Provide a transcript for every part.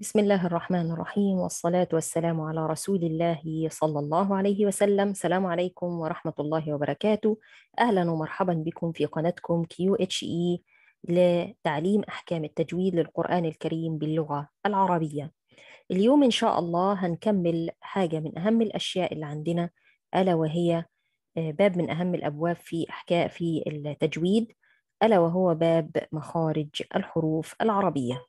بسم الله الرحمن الرحيم والصلاة والسلام على رسول الله صلى الله عليه وسلم السلام عليكم ورحمة الله وبركاته أهلا ومرحبا بكم في قناتكم كيو اتش اي لتعليم أحكام التجويد للقرآن الكريم باللغة العربية اليوم إن شاء الله هنكمل حاجة من أهم الأشياء اللي عندنا ألا وهي آه، باب من أهم الأبواب في أحكاء في التجويد ألا وهو باب مخارج الحروف العربية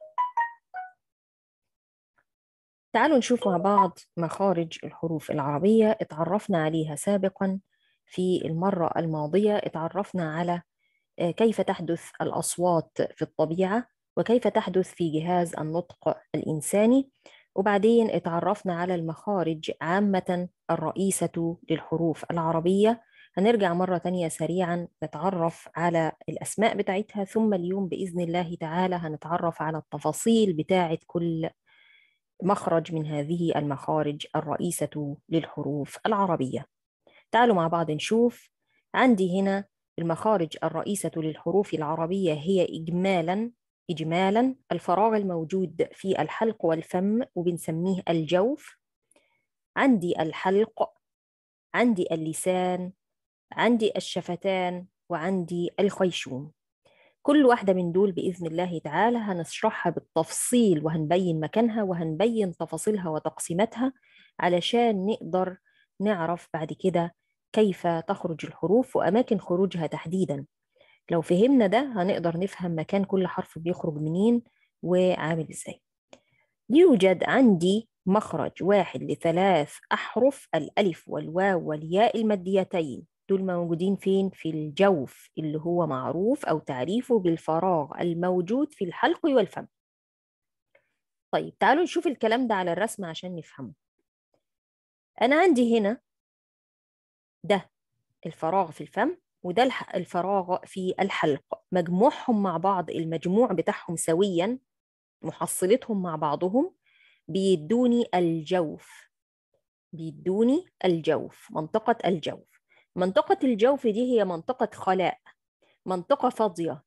تعالوا نشوف مع بعض مخارج الحروف العربية اتعرفنا عليها سابقا في المرة الماضية اتعرفنا على آه، كيف تحدث الأصوات في الطبيعة وكيف تحدث في جهاز النطق الإنساني وبعدين اتعرفنا على المخارج عامة الرئيسة للحروف العربية هنرجع مرة تانية سريعا نتعرف على الأسماء بتاعتها ثم اليوم بإذن الله تعالى هنتعرف على التفاصيل بتاعة كل مخرج من هذه المخارج الرئيسة للحروف العربية تعالوا مع بعض نشوف عندي هنا المخارج الرئيسة للحروف العربية هي إجمالا إجمالا الفراغ الموجود في الحلق والفم وبنسميه الجوف عندي الحلق عندي اللسان عندي الشفتان وعندي الخيشوم كل واحدة من دول بإذن الله تعالى هنشرحها بالتفصيل وهنبين مكانها وهنبين تفاصيلها وتقسيماتها علشان نقدر نعرف بعد كده كيف تخرج الحروف وأماكن خروجها تحديدا لو فهمنا ده هنقدر نفهم مكان كل حرف بيخرج منين وعامل ازاي يوجد عندي مخرج واحد لثلاث أحرف الألف والواو والياء الماديتين دول موجودين فين في الجوف اللي هو معروف أو تعريفه بالفراغ الموجود في الحلق والفم طيب تعالوا نشوف الكلام ده على الرسم عشان نفهمه أنا عندي هنا ده الفراغ في الفم وده الفراغ في الحلق مجموعهم مع بعض المجموع بتاعهم سويا محصلتهم مع بعضهم بيدوني الجوف بيدوني الجوف منطقة الجوف منطقة الجوف دي هي منطقة خلاء منطقة فاضية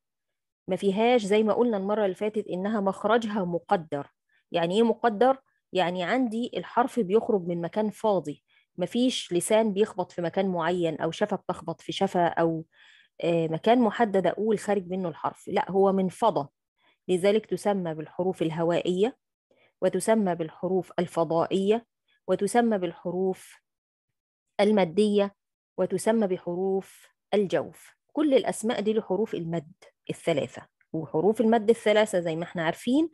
ما فيهاش زي ما قلنا المرة اللي فاتت إنها مخرجها مقدر يعني إيه مقدر؟ يعني عندي الحرف بيخرج من مكان فاضي مفيش لسان بيخبط في مكان معين أو شفة بتخبط في شفة أو آه، مكان محدد أقول خارج منه الحرف لا هو من فضة لذلك تسمى بالحروف الهوائية وتسمى بالحروف الفضائية وتسمى بالحروف المادية وتسمى بحروف الجوف كل الأسماء دي لحروف المد الثلاثة وحروف المد الثلاثة زي ما احنا عارفين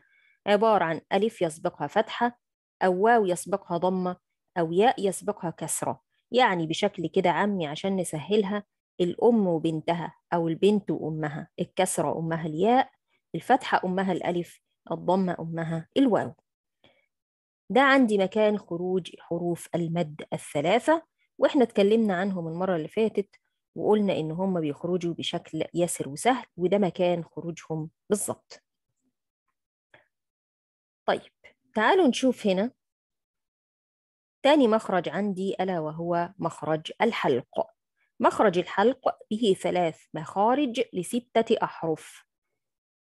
عبارة عن ألف يسبقها فتحة أو واو يسبقها ضمة أو ياء يسبقها كسرة يعني بشكل كده عمي عشان نسهلها الأم وبنتها أو البنت وأمها الكسرة أمها الياء الفتحة أمها الألف الضمة أمها الواو ده عندي مكان خروج حروف المد الثلاثة واحنا اتكلمنا عنهم المرة اللي فاتت وقلنا ان هم بيخرجوا بشكل يسر وسهل وده مكان خروجهم بالظبط طيب تعالوا نشوف هنا تاني مخرج عندي ألا وهو مخرج الحلق مخرج الحلق به ثلاث مخارج لستة أحرف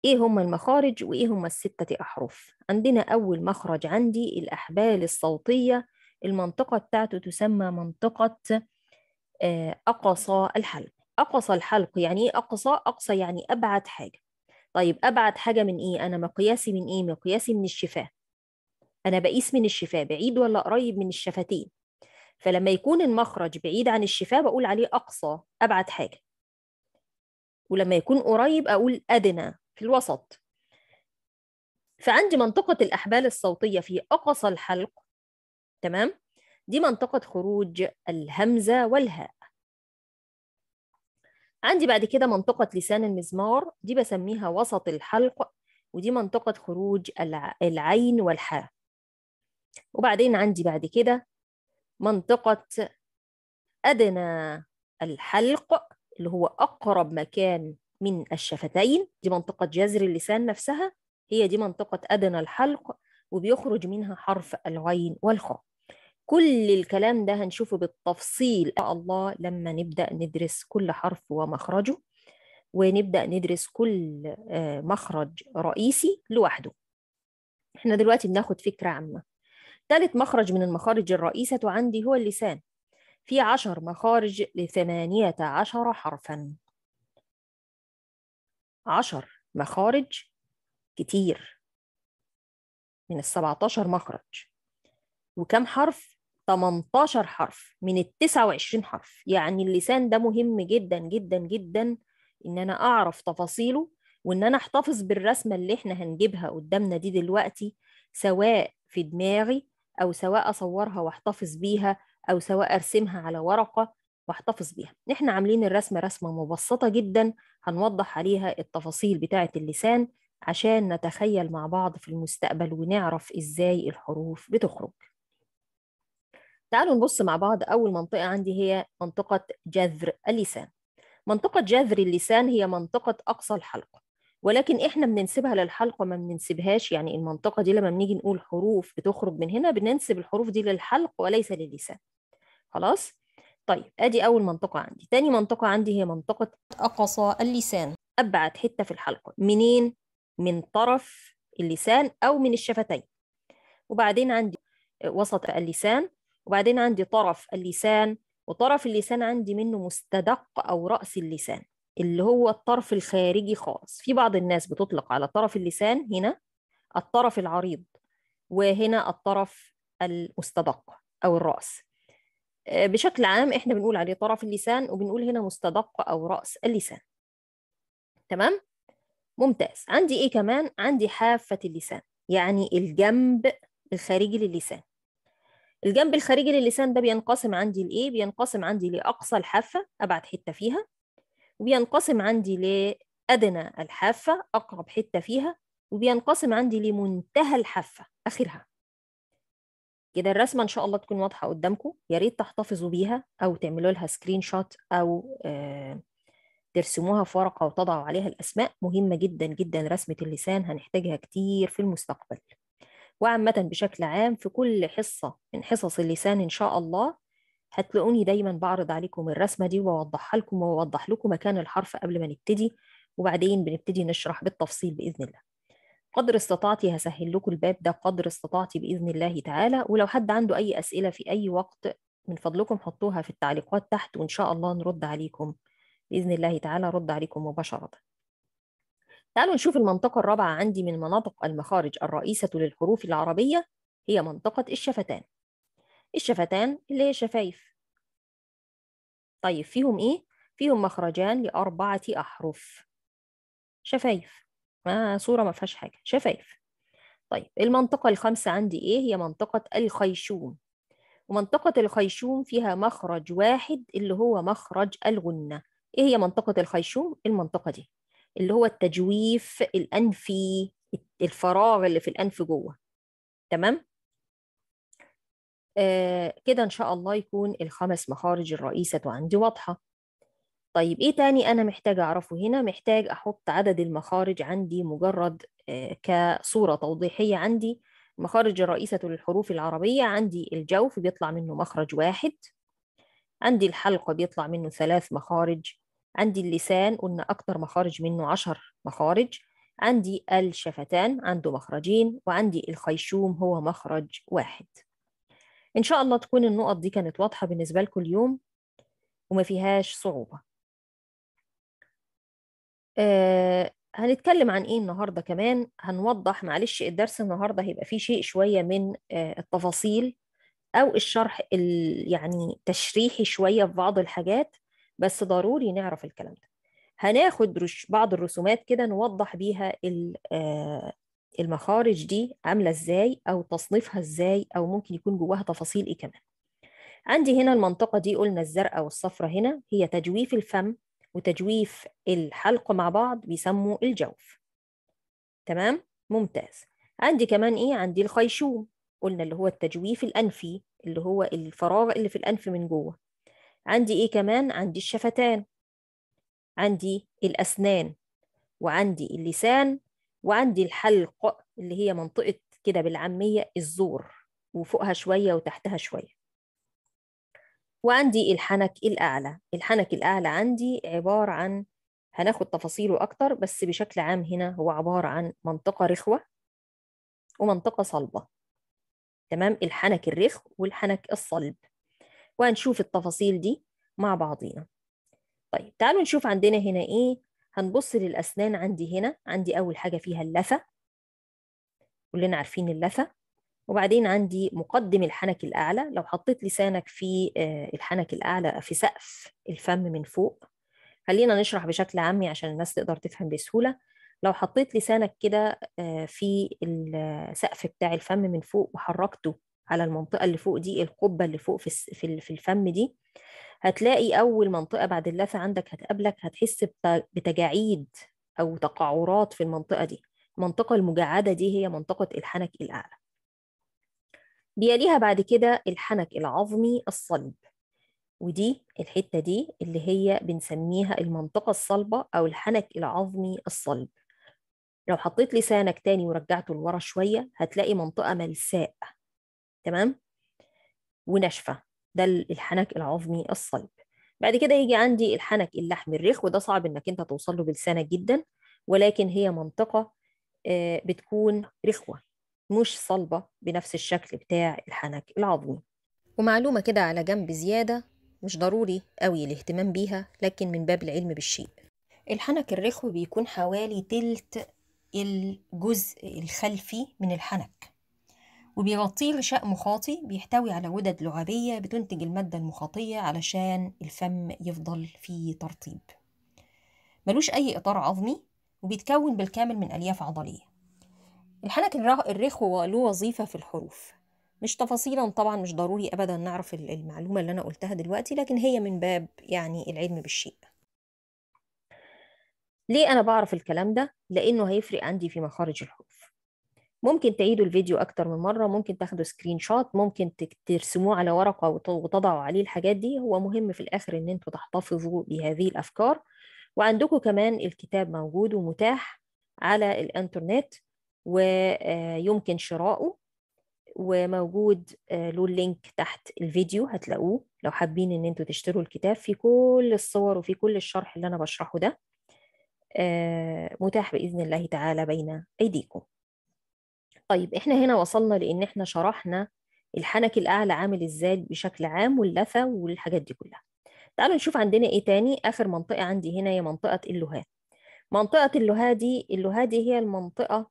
إيه هم المخارج وإيه هم الستة أحرف؟ عندنا أول مخرج عندي الأحبال الصوتية المنطقة بتاعته تسمى منطقة آه، أقصى الحلق أقصى الحلق يعني إيه أقصى؟ أقصى يعني أبعد حاجة طيب أبعد حاجة من إيه؟ أنا مقياسي من إيه؟ مقياسي من الشفاه أنا بقيس من الشفاه بعيد ولا قريب من الشفتين فلما يكون المخرج بعيد عن الشفاه بقول عليه أقصى أبعد حاجة ولما يكون قريب أقول أدنى في الوسط فعندي منطقة الأحبال الصوتية في أقصى الحلق تمام دي منطقة خروج الهمزة والهاء عندي بعد كده منطقة لسان المزمار دي بسميها وسط الحلق ودي منطقة خروج العين والحاء وبعدين عندي بعد كده منطقة أدنى الحلق اللي هو أقرب مكان من الشفتين دي منطقة جذر اللسان نفسها هي دي منطقة أدنى الحلق وبيخرج منها حرف الغين والخاء كل الكلام ده هنشوفه بالتفصيل الله لما نبدأ ندرس كل حرف ومخرجه ونبدأ ندرس كل آه، مخرج رئيسي لوحده احنا دلوقتي بناخد فكرة عامة ثالث مخرج من المخارج الرئيسة عندي هو اللسان في عشر مخارج لثمانية عشر حرفا عشر مخارج كتير من السبعتاشر مخرج وكم حرف 18 حرف من ال 29 حرف يعني اللسان ده مهم جدا جدا جدا ان انا اعرف تفاصيله وان انا احتفظ بالرسمه اللي احنا هنجيبها قدامنا دي دلوقتي سواء في دماغي او سواء اصورها واحتفظ بيها او سواء ارسمها على ورقه واحتفظ بيها احنا عاملين الرسمه رسمه مبسطه جدا هنوضح عليها التفاصيل بتاعه اللسان عشان نتخيل مع بعض في المستقبل ونعرف ازاي الحروف بتخرج تعالوا نبص مع بعض أول منطقة عندي هي منطقة جذر اللسان منطقة جذر اللسان هي منطقة أقصى الحلق ولكن احنا بننسبها للحلق وما بننسبهاش يعني المنطقه دي لما بنيجي نقول حروف بتخرج من هنا بننسب الحروف دي للحلق وليس للسان خلاص طيب ادي اول منطقه عندي تاني منطقه عندي هي منطقه اقصى اللسان ابعد حته في الحلق منين من طرف اللسان او من الشفتين وبعدين عندي وسط اللسان وبعدين عندي طرف اللسان وطرف اللسان عندي منه مستدق أو رأس اللسان اللي هو الطرف الخارجي خالص في بعض الناس بتطلق على طرف اللسان هنا الطرف العريض وهنا الطرف المستدق أو الرأس آه، بشكل عام احنا بنقول عليه طرف اللسان وبنقول هنا مستدق أو رأس اللسان تمام؟ ممتاز عندي ايه كمان عندي حافة اللسان يعني الجنب الخارجي للسان الجنب الخارجي للسان ده بينقسم عندي لايه بينقسم عندي لاقصى الحافه ابعد حته فيها وبينقسم عندي لادنى الحافه اقرب حته فيها وبينقسم عندي لمنتهى الحافه اخرها كده الرسمه ان شاء الله تكون واضحه قدامكم يا ريت تحتفظوا بيها او تعملوا لها سكرين شوت او آه، ترسموها في ورقه وتضعوا عليها الاسماء مهمه جدا جدا رسمه اللسان هنحتاجها كتير في المستقبل وعامة بشكل عام في كل حصة من حصص اللسان إن شاء الله هتلاقوني دايما بعرض عليكم الرسمة دي وبوضحها لكم وبوضح لكم مكان الحرف قبل ما نبتدي وبعدين بنبتدي نشرح بالتفصيل بإذن الله قدر استطاعتي هسهل لكم الباب ده قدر استطاعتي بإذن الله تعالى ولو حد عنده أي أسئلة في أي وقت من فضلكم حطوها في التعليقات تحت وإن شاء الله نرد عليكم بإذن الله تعالى رد عليكم مباشرة تعالوا نشوف المنطقة الرابعة عندي من مناطق المخارج الرئيسة للحروف العربية هي منطقة الشفتان الشفتان اللي هي شفايف طيب فيهم إيه؟ فيهم مخرجان لأربعة أحرف شفايف ما آه، صورة ما فيهاش حاجة شفايف طيب المنطقة الخامسة عندي إيه؟ هي منطقة الخيشوم ومنطقة الخيشوم فيها مخرج واحد اللي هو مخرج الغنة إيه هي منطقة الخيشوم؟ المنطقة دي اللي هو التجويف الانفي الفراغ اللي في الانف جوه تمام آه كده ان شاء الله يكون الخمس مخارج الرئيسة عندي واضحة طيب ايه تاني انا محتاجة اعرفه هنا محتاج احط عدد المخارج عندي مجرد آه كصورة توضيحية عندي المخارج الرئيسة للحروف العربية عندي الجوف بيطلع منه مخرج واحد عندي الحلقة بيطلع منه ثلاث مخارج عندي اللسان قلنا أكتر مخارج منه عشر مخارج عندي الشفتان عنده مخرجين وعندي الخيشوم هو مخرج واحد إن شاء الله تكون النقط دي كانت واضحة بالنسبة لكم اليوم وما فيهاش صعوبة آه هنتكلم عن ايه النهارده كمان هنوضح معلش الدرس النهارده هيبقى فيه شيء شويه من آه، التفاصيل او الشرح يعني تشريحي شويه في بعض الحاجات بس ضروري نعرف الكلام ده هناخد بعض الرسومات كده نوضح بيها آه، المخارج دي عاملة ازاي او تصنيفها ازاي او ممكن يكون جواها تفاصيل ايه كمان عندي هنا المنطقة دي قلنا الزرقاء والصفرة هنا هي تجويف الفم وتجويف الحلق مع بعض بيسموا الجوف تمام ممتاز عندي كمان ايه عندي الخيشوم قلنا اللي هو التجويف الانفي اللي هو الفراغ اللي في الانف من جوه عندي إيه كمان؟ عندي الشفتان عندي الأسنان وعندي اللسان وعندي الحلق اللي هي منطقة كده بالعامية الزور وفوقها شوية وتحتها شوية وعندي الحنك الأعلى الحنك الأعلى عندي عبارة عن هناخد تفاصيله أكتر بس بشكل عام هنا هو عبارة عن منطقة رخوة ومنطقة صلبة تمام الحنك الرخو والحنك الصلب ونشوف التفاصيل دي مع بعضينا طيب تعالوا نشوف عندنا هنا ايه هنبص للأسنان عندي هنا عندي أول حاجة فيها اللثة كلنا عارفين اللثة وبعدين عندي مقدم الحنك الأعلى لو حطيت لسانك في آه، الحنك الأعلى في سقف الفم من فوق خلينا نشرح بشكل عامي عشان الناس تقدر تفهم بسهولة لو حطيت لسانك كده آه، في السقف بتاع الفم من فوق وحركته على المنطقة اللي فوق دي القبة اللي فوق في في الفم دي هتلاقي أول منطقة بعد اللثة عندك هتقابلك هتحس بتجاعيد أو تقعرات في المنطقة دي المنطقة المجعدة دي هي منطقة الحنك الأعلى بيليها بعد كده الحنك العظمي الصلب ودي الحتة دي اللي هي بنسميها المنطقة الصلبة أو الحنك العظمي الصلب لو حطيت لسانك تاني ورجعته لورا شوية هتلاقي منطقة ملساء تمام وناشفه ده الحنك العظمي الصلب بعد كده يجي عندي الحنك اللحم الريخ وده صعب انك انت توصل له بلسانك جدا ولكن هي منطقه آه، بتكون رخوه مش صلبه بنفس الشكل بتاع الحنك العظمي ومعلومه كده على جنب زياده مش ضروري قوي الاهتمام بيها لكن من باب العلم بالشيء الحنك الرخو بيكون حوالي تلت الجزء الخلفي من الحنك وبيغطيه غشاء مخاطي بيحتوي على غدد لعابية بتنتج المادة المخاطية علشان الفم يفضل في ترطيب ملوش أي إطار عظمي وبيتكون بالكامل من ألياف عضلية الحنك الرخو له وظيفة في الحروف مش تفاصيلا طبعا مش ضروري أبدا نعرف المعلومة اللي أنا قلتها دلوقتي لكن هي من باب يعني العلم بالشيء ليه أنا بعرف الكلام ده؟ لأنه هيفرق عندي في مخارج الحروف ممكن تعيدوا الفيديو أكتر من مرة ممكن تاخدوا سكرين شوت ممكن ترسموه على ورقة وتضعوا عليه الحاجات دي هو مهم في الآخر إن أنتوا تحتفظوا بهذه الأفكار وعندكم كمان الكتاب موجود ومتاح على الانترنت ويمكن شراؤه وموجود آه، له اللينك تحت الفيديو هتلاقوه لو حابين ان انتوا تشتروا الكتاب في كل الصور وفي كل الشرح اللي انا بشرحه ده آه، متاح باذن الله تعالى بين ايديكم طيب احنا هنا وصلنا لان احنا شرحنا الحنك الاعلى عامل ازاي بشكل عام واللثه والحاجات دي كلها تعالوا نشوف عندنا ايه تاني اخر منطقه عندي هنا هي منطقه اللوها منطقه اللوها دي اللوها دي هي المنطقه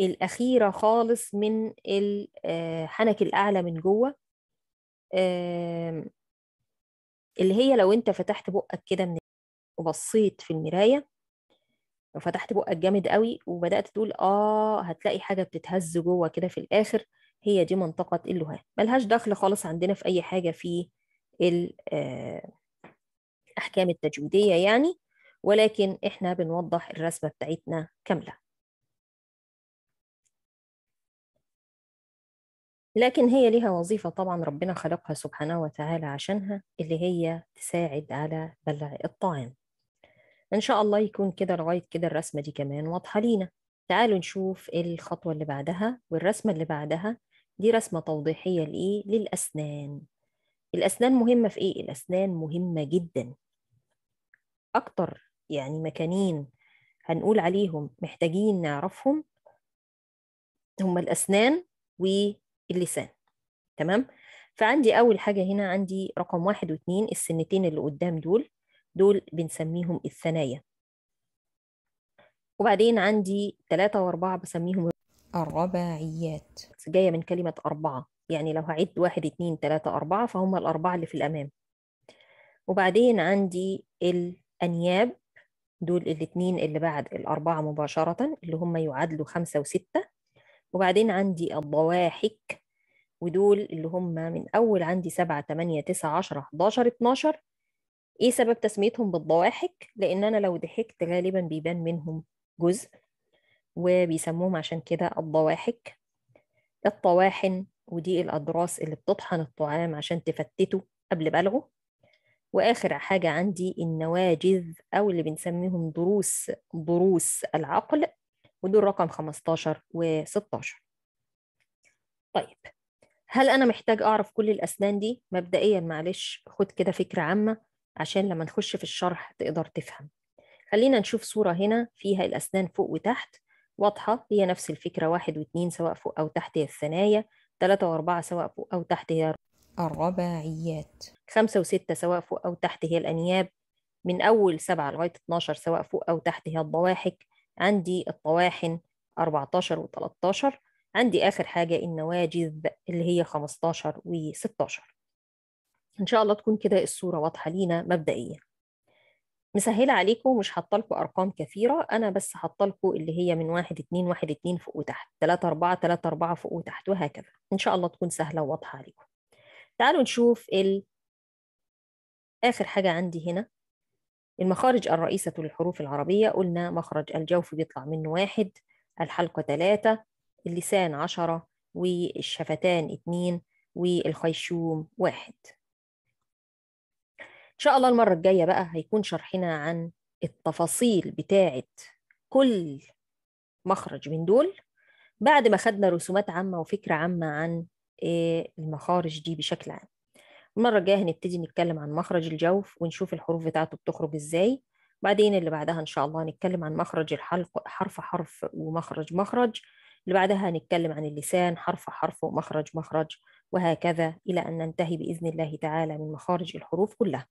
الاخيره خالص من الحنك آه، الاعلى من جوه اللي هي لو انت فتحت بقك كده من وبصيت في المرايه فتحت بقك جامد قوي وبدات تقول اه هتلاقي حاجه بتتهز جوه كده في الاخر هي دي منطقه اللهان ملهاش دخل خالص عندنا في اي حاجه في آه، الاحكام التجويديه يعني ولكن احنا بنوضح الرسمه بتاعتنا كامله لكن هي ليها وظيفة طبعا ربنا خلقها سبحانه وتعالى عشانها اللي هي تساعد على بلع الطعام ان شاء الله يكون كده لغايه كده الرسمه دي كمان واضحه لينا تعالوا نشوف الخطوه اللي بعدها والرسمه اللي بعدها دي رسمه توضيحيه لايه للاسنان الاسنان مهمه في ايه الاسنان مهمه جدا اكتر يعني مكانين هنقول عليهم محتاجين نعرفهم هما الاسنان واللسان تمام فعندي اول حاجه هنا عندي رقم واحد واثنين السنتين اللي قدام دول دول بنسميهم الثنايا وبعدين عندي ثلاثة وأربعة بسميهم الرباعيات جاية من كلمة أربعة يعني لو هعد واحد اتنين تلاتة أربعة فهم الأربعة اللي في الأمام وبعدين عندي الأنياب دول الاتنين اللي بعد الأربعة مباشرة اللي هم يعادلوا خمسة وستة وبعدين عندي الضواحك ودول اللي هم من أول عندي سبعة تمانية تسعة عشرة حداشر اتناشر ايه سبب تسميتهم بالضواحك لان انا لو ضحكت غالبا بيبان منهم جزء وبيسموهم عشان كده الضواحك الطواحن ودي الأضراس اللي بتطحن الطعام عشان تفتته قبل بلغه وآخر حاجة عندي النواجذ أو اللي بنسميهم دروس ضروس العقل ودول رقم 15 و 16 طيب هل أنا محتاج أعرف كل الأسنان دي؟ مبدئيا معلش خد كده فكرة عامة عشان لما نخش في الشرح تقدر تفهم خلينا نشوف صورة هنا فيها الأسنان فوق وتحت واضحة هي نفس الفكرة واحد واثنين سواء فوق أو تحت هي الثنايا تلاتة وأربعة سواء فوق أو تحت هي الرباعيات خمسة وستة سواء فوق أو تحت هي الأنياب من أول سبعة لغاية 12 سواء فوق أو تحت هي الضواحك عندي الطواحن 14 و13 عندي آخر حاجة النواجذ اللي هي 15 و16 ان شاء الله تكون كده الصوره واضحه لينا مبدئيا مسهله عليكم مش حاطه لكم ارقام كثيره انا بس حاطه لكم اللي هي من 1 2 1 2 فوق وتحت 3 4 3 4 فوق وتحت وهكذا ان شاء الله تكون سهله وواضحه عليكم تعالوا نشوف ال... اخر حاجه عندي هنا المخارج الرئيسة للحروف العربية قلنا مخرج الجوف بيطلع منه واحد الحلقة ثلاثة اللسان عشرة والشفتان اتنين والخيشوم واحد إن شاء الله المرة الجاية بقى هيكون شرحنا عن التفاصيل بتاعة كل مخرج من دول بعد ما خدنا رسومات عامة وفكرة عامة عن آه، المخارج دي بشكل عام المرة الجاية هنبتدي نتكلم عن مخرج الجوف ونشوف الحروف بتاعته بتخرج إزاي بعدين اللي بعدها إن شاء الله هنتكلم عن مخرج الحلق حرف حرف ومخرج مخرج اللي بعدها هنتكلم عن اللسان حرف حرف ومخرج مخرج وهكذا إلى أن ننتهي بإذن الله تعالى من مخارج الحروف كلها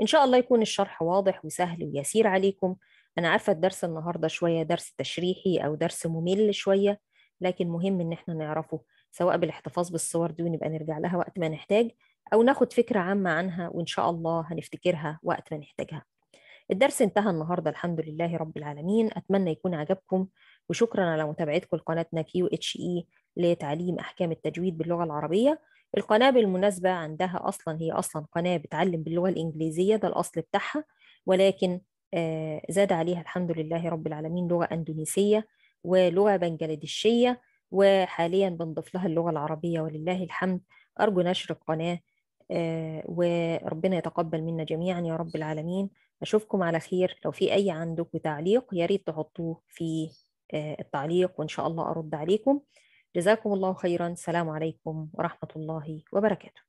إن شاء الله يكون الشرح واضح وسهل ويسير عليكم أنا عارفة الدرس النهاردة شوية درس تشريحي أو درس ممل شوية لكن مهم إن إحنا نعرفه سواء بالاحتفاظ بالصور دي ونبقى نرجع لها وقت ما نحتاج أو ناخد فكرة عامة عنها وإن شاء الله هنفتكرها وقت ما نحتاجها الدرس انتهى النهاردة الحمد لله رب العالمين أتمنى يكون عجبكم وشكرا على متابعتكم لقناتنا كيو اتش اي لتعليم أحكام التجويد باللغة العربية القناة بالمناسبة عندها أصلا هي أصلا قناة بتعلم باللغة الإنجليزية ده الأصل بتاعها ولكن آه، زاد عليها الحمد لله رب العالمين لغة أندونيسية ولغة بنجلاديشية وحاليا بنضيف لها اللغة العربية ولله الحمد أرجو نشر القناة آه، وربنا يتقبل منا جميعا يا رب العالمين أشوفكم على خير لو في أي عندكم تعليق يا ريت تحطوه في آه، التعليق وإن شاء الله أرد عليكم جزاكم الله خيرا السلام عليكم ورحمة الله وبركاته